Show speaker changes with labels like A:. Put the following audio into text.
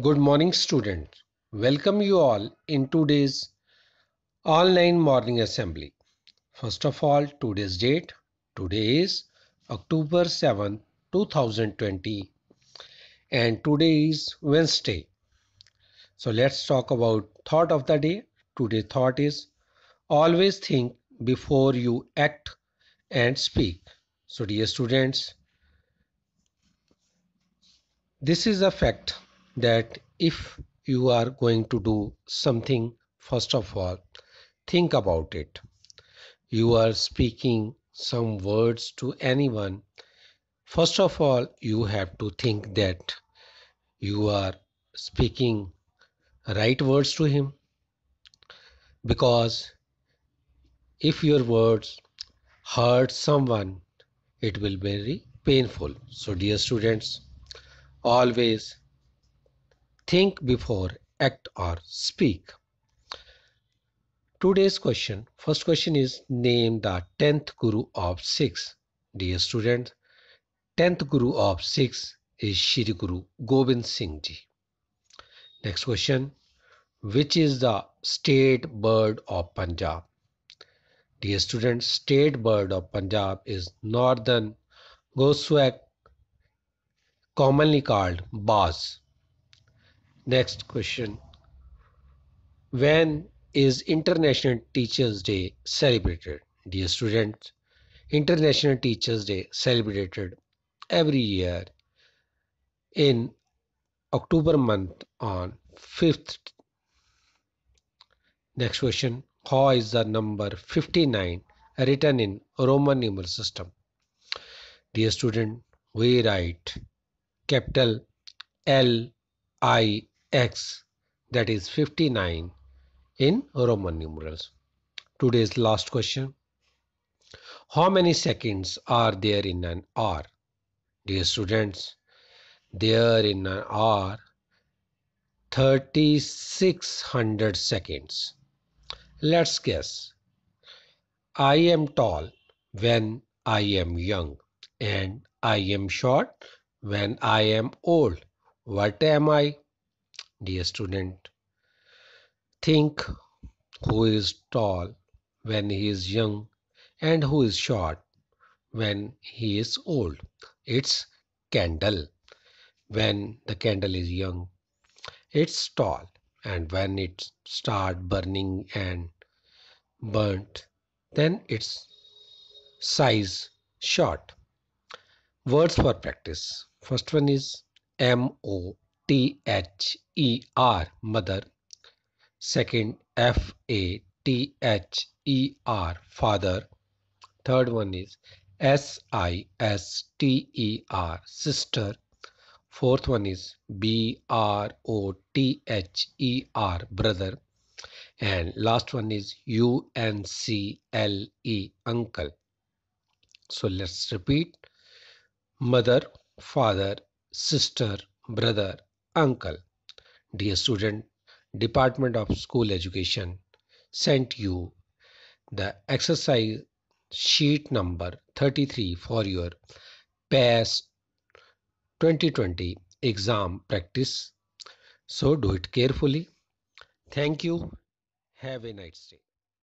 A: Good morning students. Welcome you all in today's online morning assembly. First of all, today's date. Today is October 7, 2020 and today is Wednesday. So let's talk about thought of the day. Today thought is always think before you act and speak. So dear students, this is a fact that if you are going to do something, first of all, think about it. You are speaking some words to anyone. First of all, you have to think that you are speaking right words to him because if your words hurt someone it will be very painful so dear students always think before act or speak today's question first question is name the 10th guru of 6 dear student, 10th guru of 6 is shri guru gobind singh ji next question which is the state bird of punjab dear students state bird of punjab is northern Goswak, commonly called baz Next question. When is International Teachers Day celebrated? Dear students, International Teachers Day celebrated every year in October month on 5th. Next question. How is the number 59 written in Roman numeral system? Dear student, we write capital L I x that is 59 in Roman numerals. Today's last question. How many seconds are there in an hour? Dear students, there in an hour 3600 seconds. Let's guess. I am tall when I am young and I am short when I am old. What am I? dear student. Think who is tall when he is young and who is short when he is old. It's candle. When the candle is young, it's tall, and when it start burning and burnt, then its size short. Words for practice. First one is M O T H E R mother second F A T H E R father third one is S I S T E R sister fourth one is B R O T H E R brother and last one is U N C L E uncle so let's repeat mother father sister brother uncle. Dear student, Department of School Education sent you the exercise sheet number 33 for your PASS 2020 exam practice. So do it carefully. Thank you. Have a nice day.